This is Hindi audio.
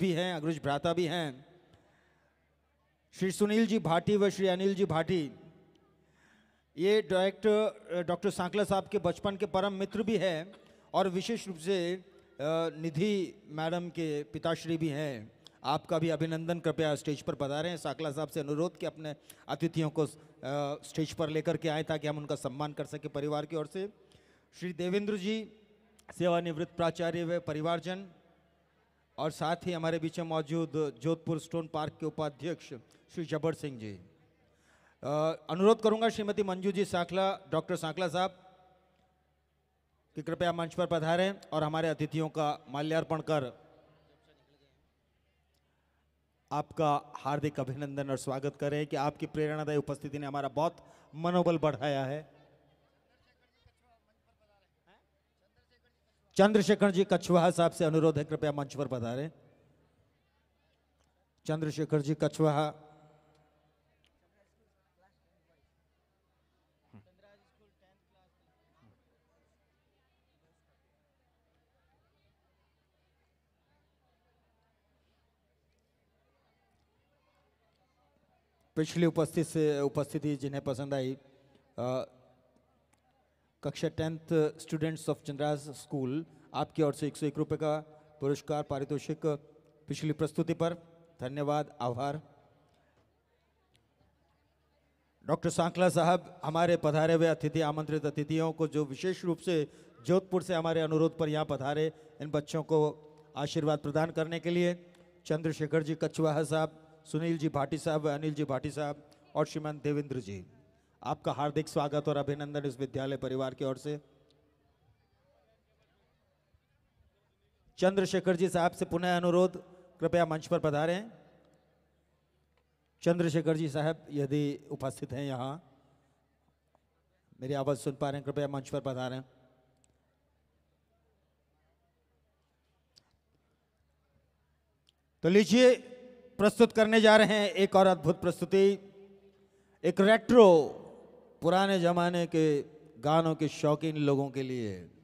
भी हैं अग्रज भ्राता भी हैं श्री सुनील जी भाटी व श्री अनिल जी भाटी ये डायरेक्टर डॉक्टर सांकला साहब के बचपन के परम मित्र भी हैं और विशेष रूप से निधि मैडम के पिताश्री भी हैं आपका भी अभिनंदन कृपया स्टेज पर बता रहे हैं सांकला साहब से अनुरोध कि अपने अतिथियों को स्टेज पर लेकर के आए ताकि हम उनका सम्मान कर सकें परिवार की ओर से श्री देवेंद्र जी सेवानिवृत्त प्राचार्य व परिवारजन और साथ ही हमारे बीच में मौजूद जोधपुर स्टोन पार्क के उपाध्यक्ष श्री जबर सिंह जी अनुरोध करूंगा श्रीमती मंजू जी साखला डॉक्टर साखला साहब कि कृपया मंच पर पधारें और हमारे अतिथियों का माल्यार्पण कर आपका हार्दिक अभिनंदन और स्वागत करें कि आपकी प्रेरणादायी उपस्थिति ने हमारा बहुत मनोबल बढ़ाया है चंद्रशेखर जी कछुआ साहब से अनुरोध है कृपया मंच पर बता रहे चंद्रशेखर जी कछुआ पिछली उपस्थिति से उपस्थिति जिन्हें पसंद आई कक्षा tenth students of Chandraj school आपकी ओर से एक सौ एक रुपये का पुरस्कार पारितोषिक पिछली प्रस्तुति पर धन्यवाद आभार डॉक्टर सांखला साहब हमारे पधारे हुए अतिथि आमंत्रित अतिथियों को जो विशेष रूप से जोधपुर से हमारे अनुरोध पर यहाँ पधारे इन बच्चों को आशीर्वाद प्रदान करने के लिए चंद्रशेखर जी कछवाहा साहब सुनील जी भाटी साहब अनिल जी भाटी साहब और श्रीमान देवेंद्र जी आपका हार्दिक स्वागत और अभिनंदन इस विद्यालय परिवार की ओर से चंद्रशेखर जी साहब से पुनः अनुरोध कृपया मंच पर पधारें चंद्रशेखर जी साहब यदि उपस्थित हैं यहाँ मेरी आवाज़ सुन पा रहे हैं कृपया मंच पर पधारें तो लीजिए प्रस्तुत करने जा रहे हैं एक और अद्भुत प्रस्तुति एक रेट्रो पुराने ज़माने के गानों के शौकीन लोगों के लिए